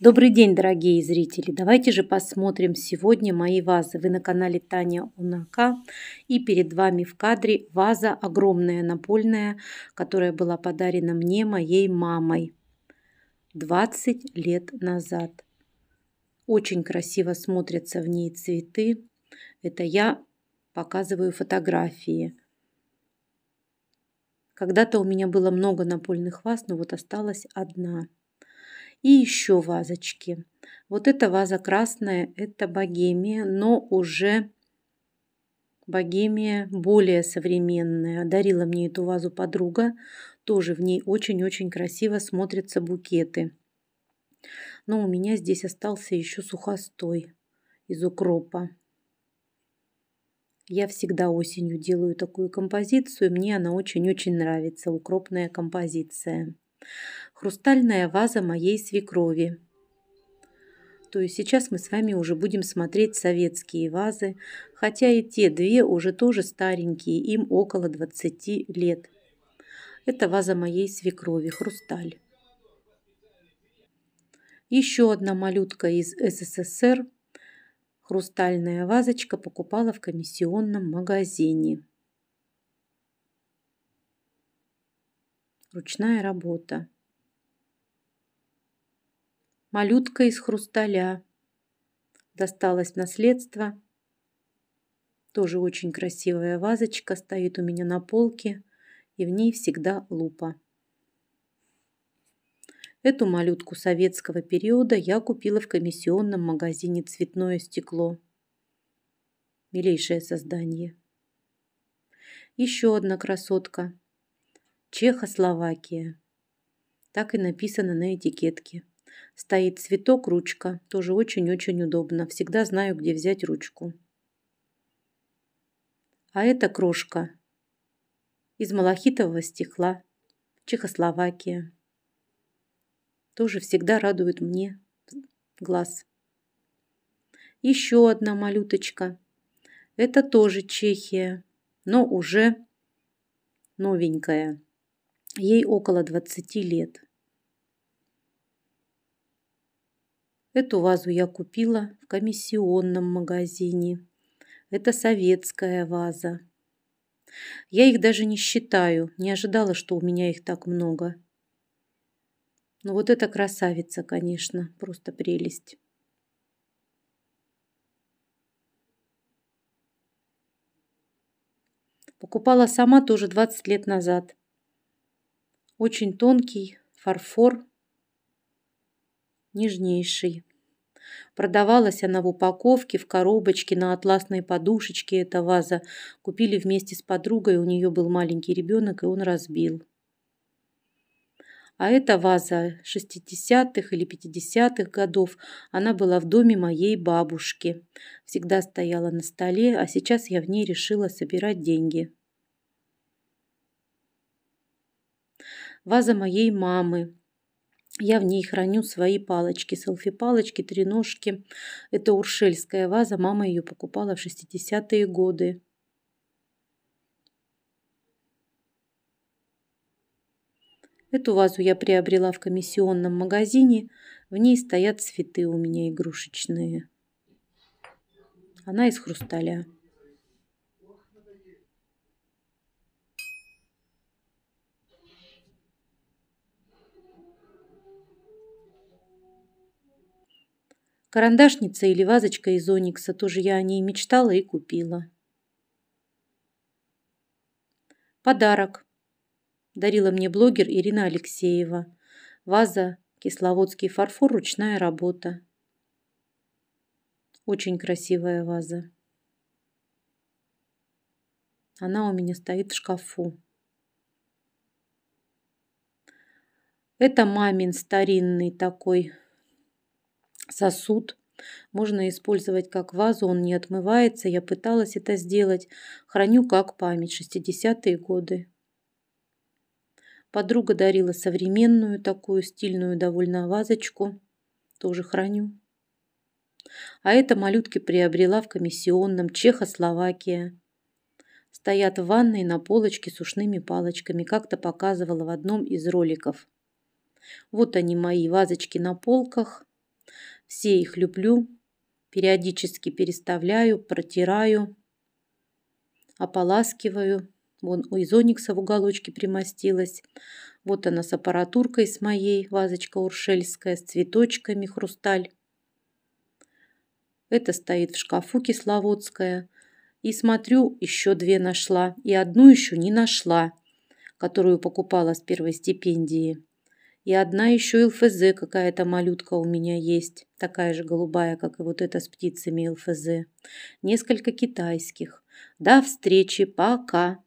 Добрый день, дорогие зрители! Давайте же посмотрим сегодня мои вазы. Вы на канале Таня Унака и перед вами в кадре ваза огромная напольная, которая была подарена мне моей мамой 20 лет назад. Очень красиво смотрятся в ней цветы. Это я показываю фотографии. Когда-то у меня было много напольных ваз, но вот осталась одна – и еще вазочки. Вот эта ваза красная, это богемия, но уже богемия более современная. Дарила мне эту вазу подруга. Тоже в ней очень-очень красиво смотрятся букеты. Но у меня здесь остался еще сухостой из укропа. Я всегда осенью делаю такую композицию, мне она очень-очень нравится, укропная композиция хрустальная ваза моей свекрови. То есть сейчас мы с вами уже будем смотреть советские вазы, хотя и те две уже тоже старенькие, им около 20 лет. Это ваза моей свекрови, хрусталь. Еще одна малютка из СССР, хрустальная вазочка, покупала в комиссионном магазине. Ручная работа. Малютка из хрусталя. Досталось наследство. Тоже очень красивая вазочка стоит у меня на полке, и в ней всегда лупа. Эту малютку советского периода я купила в комиссионном магазине «Цветное стекло». Милейшее создание. Еще одна красотка. Чехословакия. Так и написано на этикетке. Стоит цветок, ручка. Тоже очень-очень удобно. Всегда знаю, где взять ручку. А это крошка из малахитового стекла. Чехословакия. Тоже всегда радует мне глаз. Еще одна малюточка. Это тоже Чехия, но уже новенькая. Ей около 20 лет. Эту вазу я купила в комиссионном магазине. Это советская ваза. Я их даже не считаю, не ожидала, что у меня их так много. Но ну, вот эта красавица, конечно, просто прелесть. Покупала сама тоже 20 лет назад. Очень тонкий фарфор нежнейший. Продавалась она в упаковке, в коробочке, на атласной подушечке эта ваза. Купили вместе с подругой, у нее был маленький ребенок, и он разбил. А эта ваза 60-х или 50-х годов, она была в доме моей бабушки. Всегда стояла на столе, а сейчас я в ней решила собирать деньги. Ваза моей мамы я в ней храню свои палочки, селфи-палочки, треножки. Это уршельская ваза, мама ее покупала в 60-е годы. Эту вазу я приобрела в комиссионном магазине. В ней стоят цветы у меня игрушечные. Она из хрусталя. Карандашница или вазочка из оникса, тоже я о ней мечтала и купила. Подарок. Дарила мне блогер Ирина Алексеева. Ваза, кисловодский фарфор, ручная работа. Очень красивая ваза. Она у меня стоит в шкафу. Это мамин старинный такой сосуд. Можно использовать как вазу, он не отмывается. Я пыталась это сделать. Храню как память 60-е годы. Подруга дарила современную такую стильную довольно вазочку. Тоже храню. А это малютки приобрела в комиссионном Чехословакия. Стоят в ванной на полочке с ушными палочками, как-то показывала в одном из роликов. Вот они мои вазочки на полках. Все их люблю, периодически переставляю, протираю, ополаскиваю. Вон у Изоникса в уголочке примостилась. Вот она с аппаратуркой с моей, вазочка уршельская, с цветочками, хрусталь. Это стоит в шкафу кисловодская. И смотрю, еще две нашла, и одну еще не нашла, которую покупала с первой стипендии. И одна еще ЛФЗ какая-то малютка у меня есть, такая же голубая, как и вот эта с птицами ЛФЗ. Несколько китайских. До встречи, пока!»